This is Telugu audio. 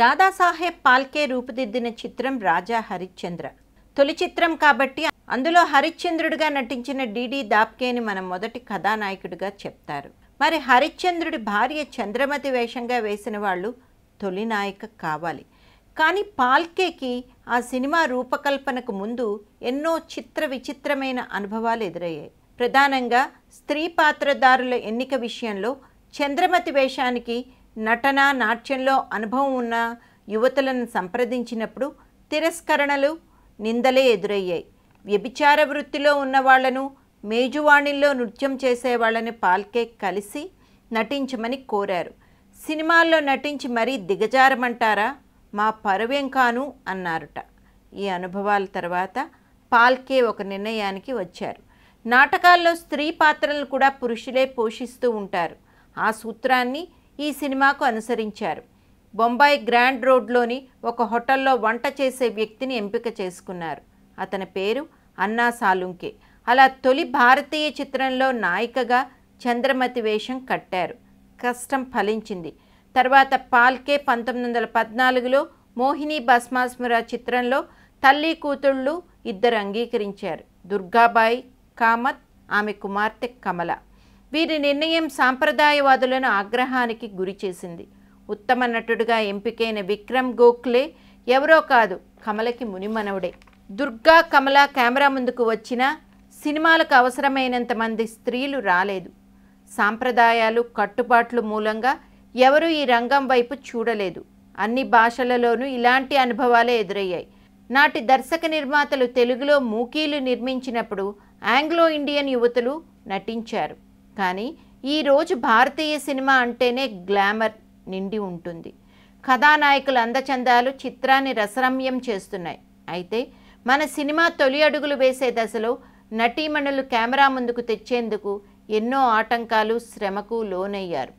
దాదాసాహెబ్ పాల్కే రూపుదిద్దిన చిత్రం రాజా హరిశ్చంద్ర తొలి చిత్రం కాబట్టి అందులో హరిశ్చంద్రుడిగా నటించిన డిడి దాప్కేని మన మొదటి కథానాయకుడిగా చెప్తారు మరి హరిశ్చంద్రుడి భార్య చంద్రమతి వేషంగా వేసిన వాళ్ళు తొలి నాయక కావాలి కానీ పాల్కేకి ఆ సినిమా రూపకల్పనకు ముందు ఎన్నో చిత్ర విచిత్రమైన అనుభవాలు ఎదురయ్యాయి ప్రధానంగా స్త్రీ పాత్రదారుల ఎన్నిక విషయంలో చంద్రమతి వేషానికి నటన నాట్యంలో అనుభవం ఉన్న యువతలను సంప్రదించినప్పుడు తిరస్కరణలు నిందలే ఎదురయ్యాయి వ్యభిచార వృత్తిలో ఉన్న వాళ్లను మేజువాణిల్లో నృత్యం చేసేవాళ్ళని పాల్కే కలిసి నటించమని కోరారు సినిమాల్లో నటించి మరీ దిగజారమంటారా మా పరువేం కాను అన్నారట ఈ అనుభవాల తర్వాత పాల్కే ఒక నిర్ణయానికి వచ్చారు నాటకాల్లో స్త్రీ పాత్రలను కూడా పురుషులే పోషిస్తూ ఉంటారు ఆ సూత్రాన్ని ఈ సినిమాకు అనుసరించారు బొంబాయి గ్రాండ్ రోడ్లోని ఒక హోటల్లో వంట చేసే వ్యక్తిని ఎంపిక చేసుకున్నారు అతని పేరు అన్నా సాలుంకే అలా తొలి భారతీయ చిత్రంలో నాయికగా చంద్రమతి వేషం కట్టారు కష్టం ఫలించింది తర్వాత పాల్కే పంతొమ్మిది వందల పద్నాలుగులో మోహిని భస్మాస్మురా చిత్రంలో తల్లి కూతుళ్ళు ఇద్దరు అంగీకరించారు దుర్గాబాయి కామత్ ఆమె కుమార్తె కమల వీరి నిర్ణయం సాంప్రదాయవాదులను ఆగ్రహానికి గురిచేసింది ఉత్తమ నటుడుగా ఎంపికైన విక్రమ్ గోఖ్లే ఎవరో కాదు కమలకి మునిమనవుడే దుర్గా కమల కెమెరా ముందుకు వచ్చినా సినిమాలకు అవసరమైనంత మంది స్త్రీలు రాలేదు సాంప్రదాయాలు కట్టుబాట్లు మూలంగా ఎవరు ఈ రంగం వైపు చూడలేదు అన్ని భాషలలోనూ ఇలాంటి అనుభవాలే ఎదురయ్యాయి నాటి దర్శక నిర్మాతలు తెలుగులో మూకీలు నిర్మించినప్పుడు ఆంగ్లో ఇండియన్ యువతులు నటించారు కానీ ఈరోజు భారతీయ సినిమా అంటేనే గ్లామర్ నిండి ఉంటుంది కథానాయకుల అందచందాలు చిత్రాన్ని రసరమ్యం చేస్తున్నాయి అయితే మన సినిమా తొలి అడుగులు వేసే దశలో నటీమణులు కెమెరా ముందుకు తెచ్చేందుకు ఎన్నో ఆటంకాలు శ్రమకు లోనయ్యారు